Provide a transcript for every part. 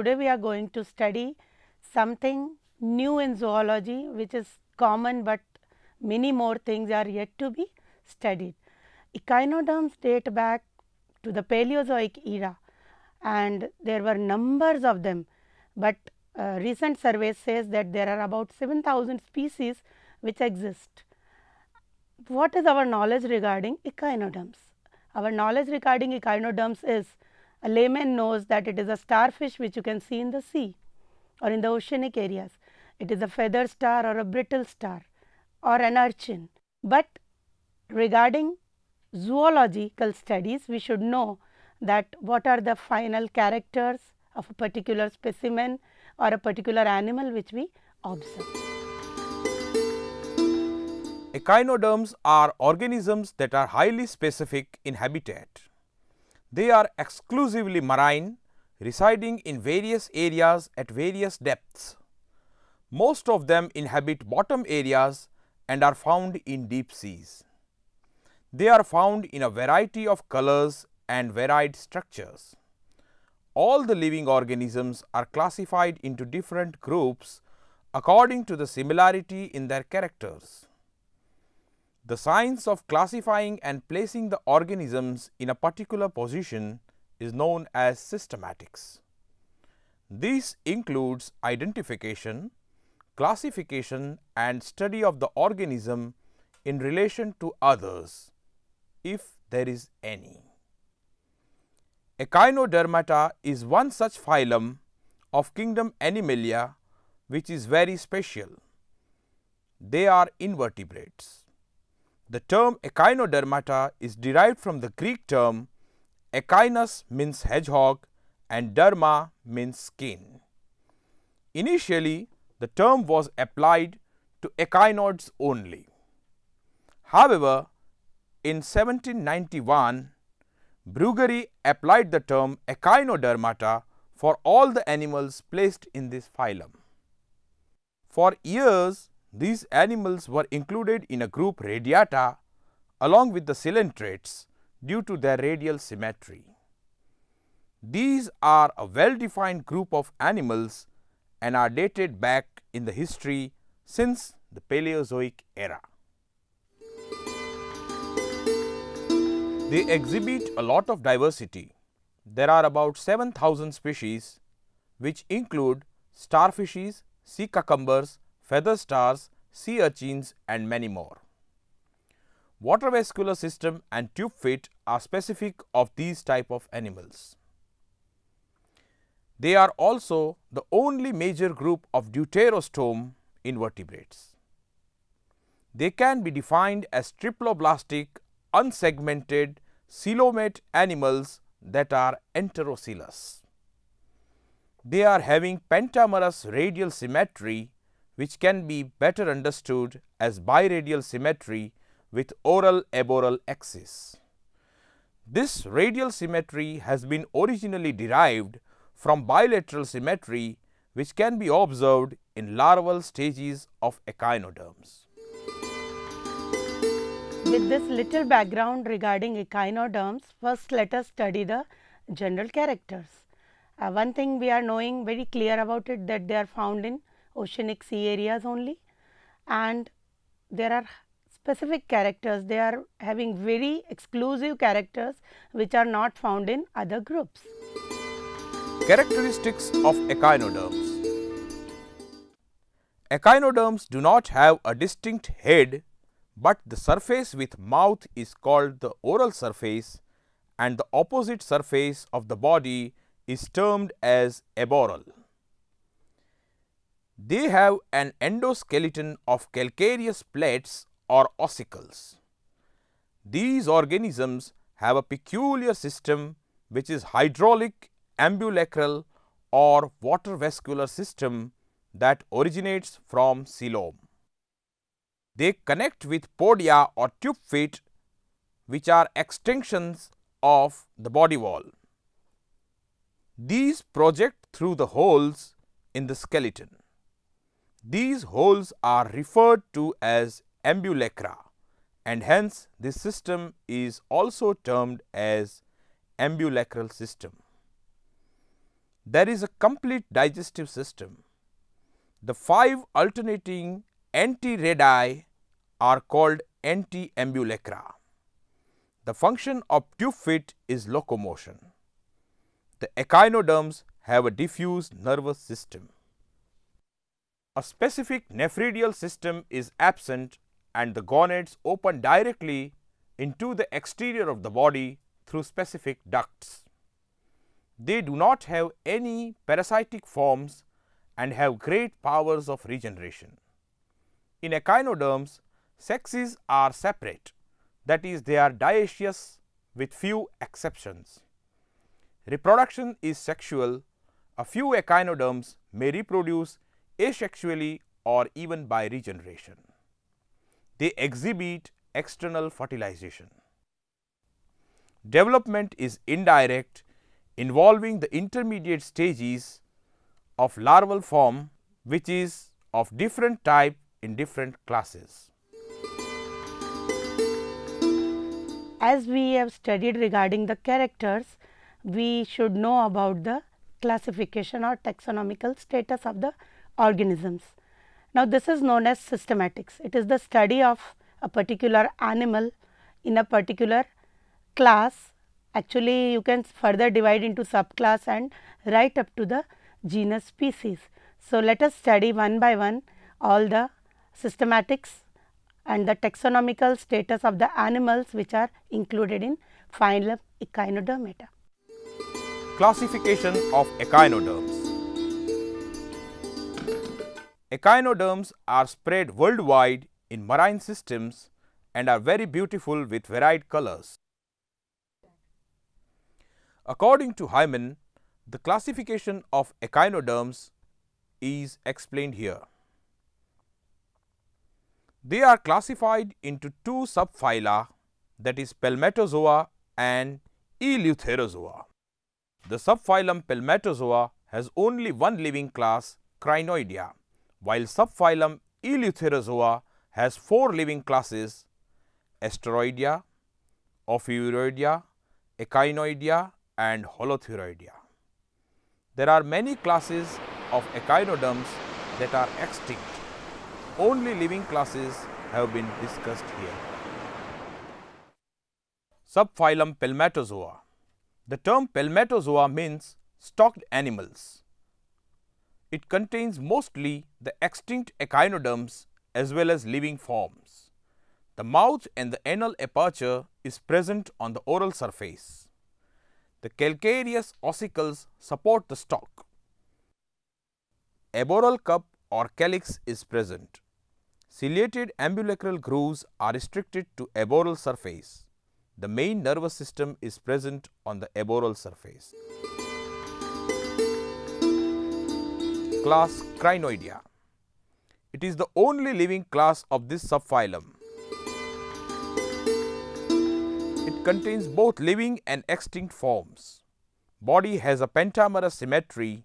today we are going to study something new in zoology which is common but many more things are yet to be studied. Echinoderms date back to the Paleozoic era and there were numbers of them, but uh, recent survey says that there are about 7000 species which exist. What is our knowledge regarding echinoderms? Our knowledge regarding echinoderms is a layman knows that it is a starfish which you can see in the sea or in the oceanic areas. It is a feather star or a brittle star or an urchin. But regarding zoological studies, we should know that what are the final characters of a particular specimen or a particular animal which we observe. Echinoderms are organisms that are highly specific in habitat. They are exclusively marine, residing in various areas at various depths. Most of them inhabit bottom areas and are found in deep seas. They are found in a variety of colors and varied structures. All the living organisms are classified into different groups according to the similarity in their characters. The science of classifying and placing the organisms in a particular position is known as systematics. This includes identification, classification and study of the organism in relation to others, if there is any. Echinodermata is one such phylum of kingdom Animalia which is very special. They are invertebrates. The term echinodermata is derived from the Greek term echinus means hedgehog and derma means skin. Initially, the term was applied to echinoids only. However, in 1791, Brugeri applied the term echinodermata for all the animals placed in this phylum. For years, these animals were included in a group Radiata along with the Cylindrates, due to their radial symmetry. These are a well-defined group of animals and are dated back in the history since the Paleozoic era. They exhibit a lot of diversity. There are about 7000 species which include starfishes, sea cucumbers, feather stars, sea urchins and many more. Water vascular system and tube feet are specific of these type of animals. They are also the only major group of deuterostome invertebrates. They can be defined as triploblastic, unsegmented, coelomate animals that are enterocoelous. They are having pentamerous radial symmetry which can be better understood as biradial symmetry with oral aboral axis. This radial symmetry has been originally derived from bilateral symmetry which can be observed in larval stages of echinoderms. With this little background regarding echinoderms, first let us study the general characters. Uh, one thing we are knowing very clear about it that they are found in oceanic sea areas only and there are specific characters they are having very exclusive characters which are not found in other groups. Characteristics of echinoderms Echinoderms do not have a distinct head but the surface with mouth is called the oral surface and the opposite surface of the body is termed as aboral. They have an endoskeleton of calcareous plates or ossicles. These organisms have a peculiar system which is hydraulic, ambulacral or water vascular system that originates from coelom. They connect with podia or tube feet which are extensions of the body wall. These project through the holes in the skeleton. These holes are referred to as ambulacra and hence this system is also termed as ambulacral system. There is a complete digestive system. The five alternating antiradi are called anti-ambulacra. The function of tube feet is locomotion. The echinoderms have a diffuse nervous system a specific nephridial system is absent and the gonads open directly into the exterior of the body through specific ducts. They do not have any parasitic forms and have great powers of regeneration. In echinoderms, sexes are separate, that is they are dioecious with few exceptions. Reproduction is sexual, a few echinoderms may reproduce asexually or even by regeneration. They exhibit external fertilization. Development is indirect, involving the intermediate stages of larval form which is of different type in different classes. As we have studied regarding the characters, we should know about the classification or taxonomical status of the organisms. Now, this is known as systematics. It is the study of a particular animal in a particular class. Actually, you can further divide into subclass and right up to the genus species. So, let us study one by one all the systematics and the taxonomical status of the animals which are included in phylum Echinodermata. Classification of echinoderms Echinoderms are spread worldwide in marine systems and are very beautiful with varied colors. According to Hyman, the classification of echinoderms is explained here. They are classified into two subphyla that is Palmatozoa and Eleutherozoa. The subphylum Palmatozoa has only one living class, Crinoidea while subphylum Eleutherozoa has four living classes Asteroidea, Ophiuroidea, Echinoidea and Holothuroidea. There are many classes of echinoderms that are extinct. Only living classes have been discussed here. Subphylum Pelmatozoa. The term Pelmatozoa means stocked animals. It contains mostly the extinct echinoderms as well as living forms. The mouth and the anal aperture is present on the oral surface. The calcareous ossicles support the stalk. Aboral cup or calyx is present. Ciliated ambulacral grooves are restricted to aboral surface. The main nervous system is present on the aboral surface. class Crinoidea. It is the only living class of this subphylum. It contains both living and extinct forms. Body has a pentamerous symmetry.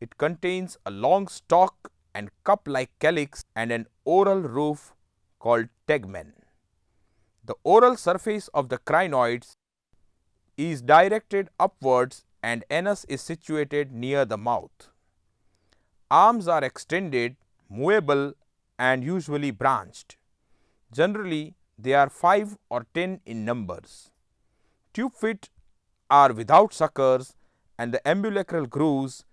It contains a long stalk and cup-like calyx and an oral roof called tegmen. The oral surface of the crinoids is directed upwards and anus is situated near the mouth. Arms are extended, movable and usually branched. Generally, they are 5 or 10 in numbers. Tube feet are without suckers and the ambulacral grooves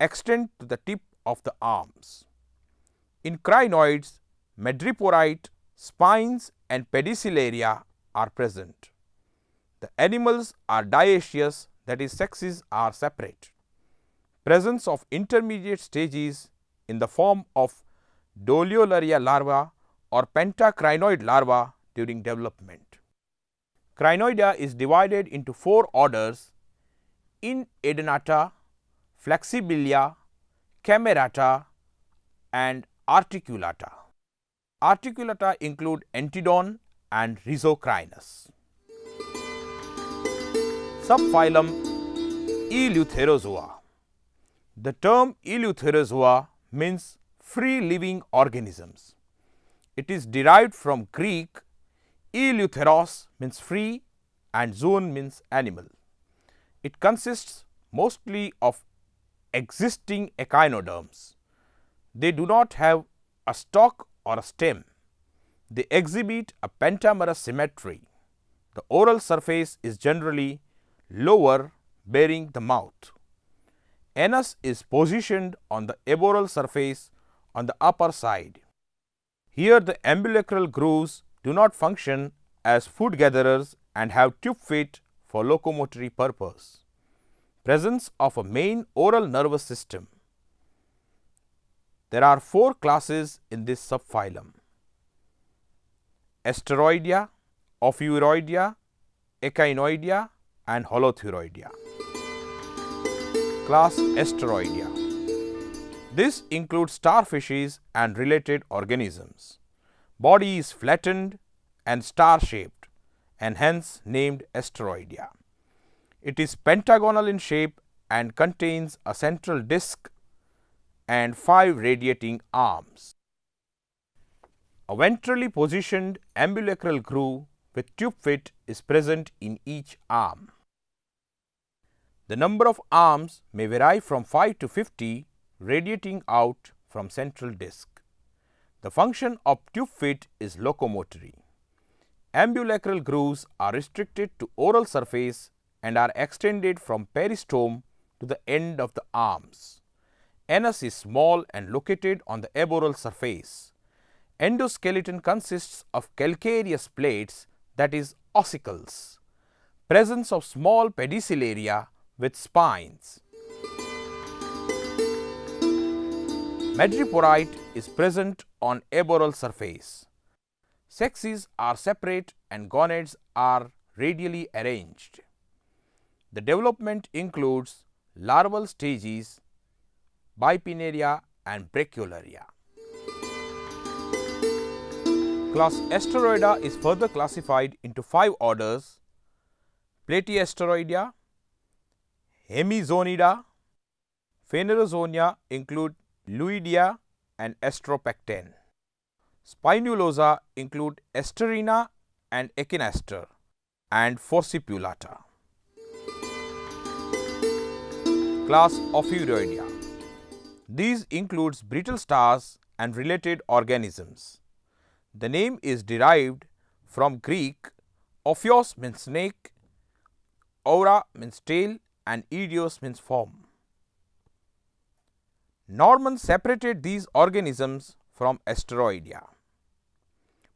extend to the tip of the arms. In crinoids, madreporite, spines and pedicellaria are present. The animals are dioecious that is sexes are separate presence of intermediate stages in the form of Doliolaria larva or pentacrinoid larva during development. Crinoidea is divided into four orders in Edenata, Flexibilia, Camerata and Articulata. Articulata include Entidon and Rhizocrinus. Subphylum Eleutherozoa the term Eleutherozoa means free living organisms. It is derived from Greek Eleutheros means free and zoon means animal. It consists mostly of existing echinoderms. They do not have a stalk or a stem. They exhibit a pentamerous symmetry. The oral surface is generally lower bearing the mouth anus is positioned on the aboral surface on the upper side. Here the ambulacral grooves do not function as food gatherers and have tube feet for locomotory purpose. Presence of a main oral nervous system. There are four classes in this subphylum. Asteroidea, Ophiuroidea, Echinoidea and Holothuroidea class Asteroidea. This includes starfishes and related organisms. Body is flattened and star-shaped and hence named Asteroidea. It is pentagonal in shape and contains a central disk and five radiating arms. A ventrally positioned ambulacral groove with tube fit is present in each arm. The number of arms may vary from 5 to 50 radiating out from central disc. The function of tube feet is locomotory. Ambulacral grooves are restricted to oral surface and are extended from peristome to the end of the arms. Anus is small and located on the aboral surface. Endoskeleton consists of calcareous plates that is ossicles. Presence of small pedicellaria with spines. Medriporite is present on aboral surface. Sexes are separate and gonads are radially arranged. The development includes larval stages, bipinaria and precularia. Class Asteroida is further classified into five orders, Plateasteroidea, Hemizonida. Phanerozonia include Luidia and Astropecten. Spinulosa include Esterina and Echinaster and Forcipulata. Class Ophiuroidea. These includes brittle stars and related organisms. The name is derived from Greek ophios means snake, aura means tail and eidos means form. Norman separated these organisms from asteroidea.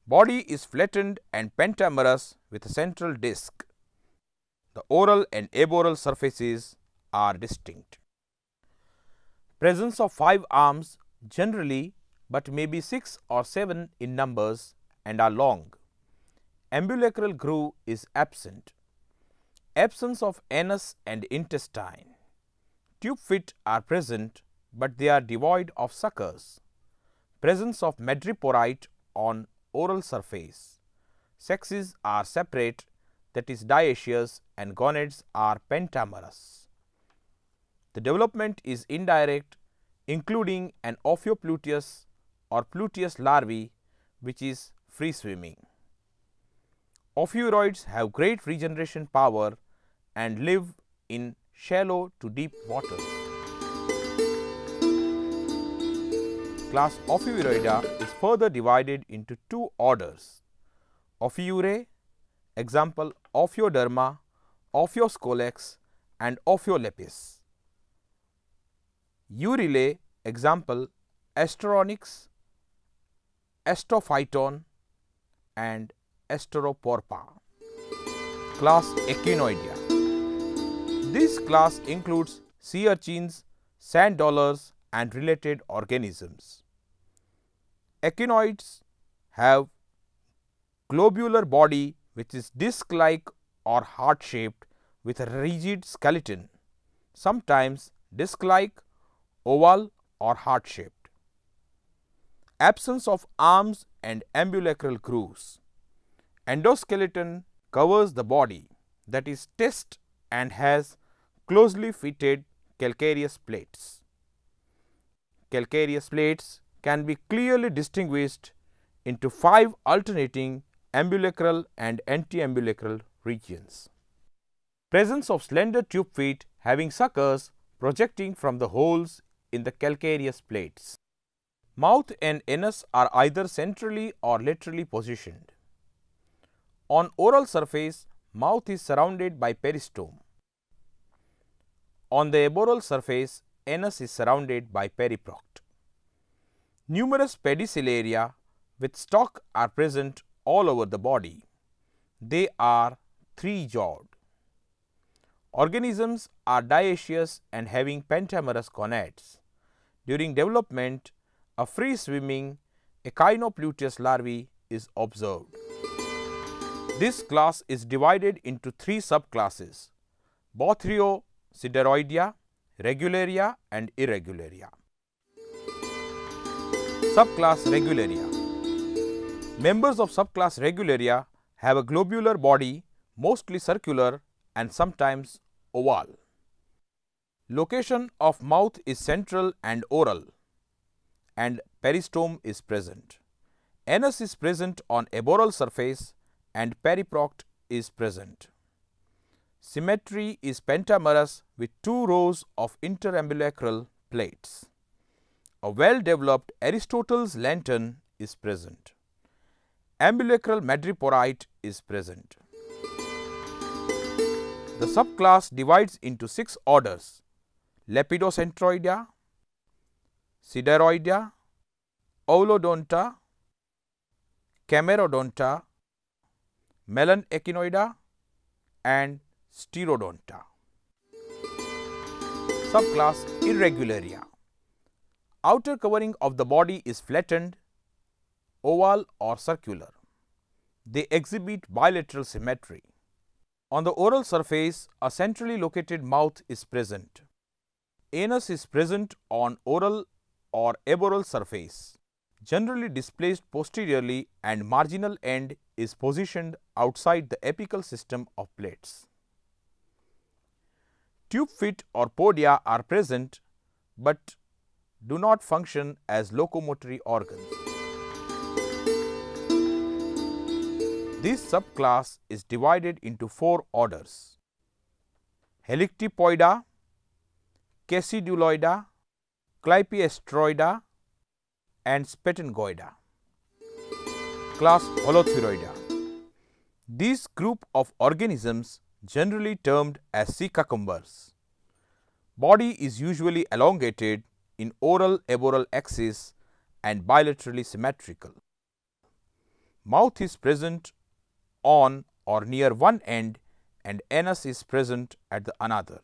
Body is flattened and pentamerous with a central disc. The oral and aboral surfaces are distinct. Presence of five arms generally but may be six or seven in numbers and are long. Ambulacral groove is absent. Absence of anus and intestine. Tube feet are present, but they are devoid of suckers. Presence of madreporite on oral surface. Sexes are separate, that is dioecious and gonads are pentamerous. The development is indirect, including an Ophiopluteus or Pluteus larvae, which is free swimming. Ophiuroids have great regeneration power and live in shallow to deep waters. Class Ophiuroida is further divided into two orders, Ophiure, example Ophioderma, Ophioscolex and Ophiolapis. Eurilae, example Asteronix, Astrophyton, and Asteroporpa. Class Echinoida. This class includes sea urchins, sand dollars and related organisms. Echinoids have globular body which is disc-like or heart-shaped with a rigid skeleton, sometimes disc-like, oval or heart-shaped. Absence of arms and ambulacral grooves. Endoskeleton covers the body that is test and has closely fitted calcareous plates. Calcareous plates can be clearly distinguished into five alternating ambulacral and anti-ambulacral regions. Presence of slender tube feet having suckers projecting from the holes in the calcareous plates. Mouth and anus are either centrally or laterally positioned. On oral surface, mouth is surrounded by peristome. On the aboral surface, anus is surrounded by periproct. Numerous pedicellaria with stalk are present all over the body. They are three-jawed. Organisms are dioecious and having pentamerous gonads. During development, a free-swimming echinopleutus larvae is observed. This class is divided into three subclasses, Bothrio sideroidia, regularia and irregularia. Subclass regularia. Members of subclass regularia have a globular body, mostly circular and sometimes oval. Location of mouth is central and oral and peristome is present. Anus is present on aboral surface and periproct is present. Symmetry is pentamerous with two rows of interambulacral plates. A well-developed Aristotle's lantern is present. Ambulacral madreporite is present. The subclass divides into six orders Lepidocentroidea, Sideroidea, Oulodonta, Camerodonta, Melon and Sterodonta. Subclass Irregularia. Outer covering of the body is flattened, oval or circular. They exhibit bilateral symmetry. On the oral surface, a centrally located mouth is present. Anus is present on oral or aboral surface, generally displaced posteriorly and marginal end is positioned outside the apical system of plates. Tube feet or podia are present but do not function as locomotory organs. This subclass is divided into four orders. Helictipoida, Cassiduloida, Clypeastroida and Spatengoida. Class Holothuroida. This group of organisms generally termed as sea cucumbers. Body is usually elongated in oral aboral axis and bilaterally symmetrical. Mouth is present on or near one end and anus is present at the another.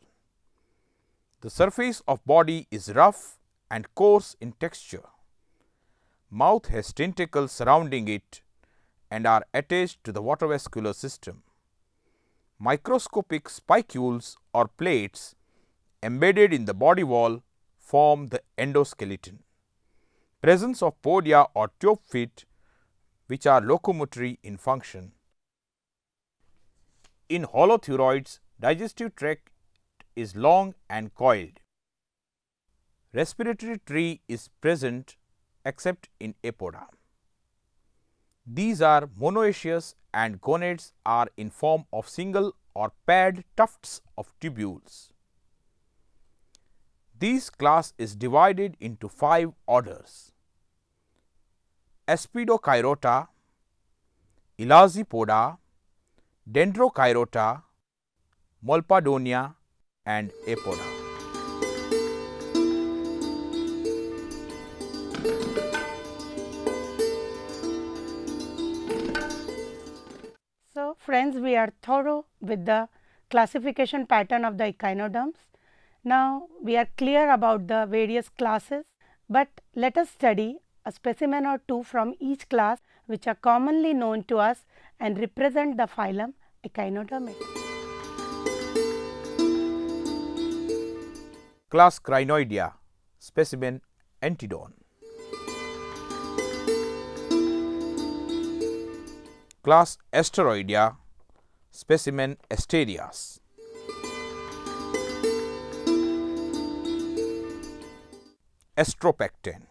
The surface of body is rough and coarse in texture. Mouth has tentacles surrounding it and are attached to the water vascular system microscopic spicules or plates embedded in the body wall form the endoskeleton. Presence of podia or tube feet which are locomotory in function. In holothuroids, digestive tract is long and coiled. Respiratory tree is present except in apoda. These are monoecious and gonads are in form of single or paired tufts of tubules. This class is divided into five orders. Aspidocyrota, Elazipoda, Dendrocyrota, Molpadonia and Apoda. friends, we are thorough with the classification pattern of the echinoderms. Now, we are clear about the various classes, but let us study a specimen or two from each class which are commonly known to us and represent the phylum Echinodermae. Class Crinoidea, specimen Entidon. Class Asteroidea, specimen asterias. Astropectin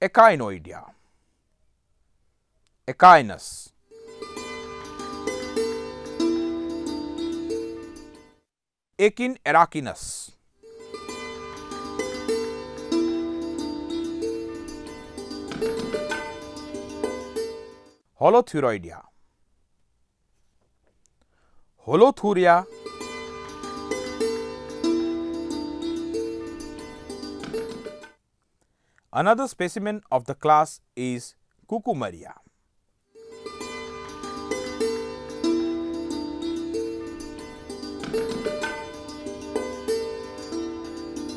Echinoidea Echinus Echin arachinus holothuroidea. Holothuria Another specimen of the class is Cucumaria.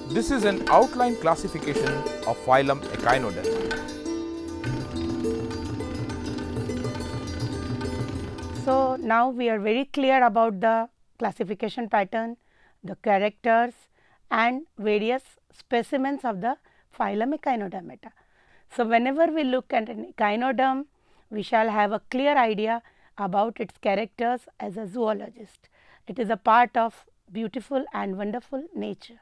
This is an outline classification of phylum Echinoderm. now we are very clear about the classification pattern, the characters and various specimens of the phylum Echinodermata. So, whenever we look at an echinoderm, we shall have a clear idea about its characters as a zoologist. It is a part of beautiful and wonderful nature.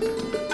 Thank you.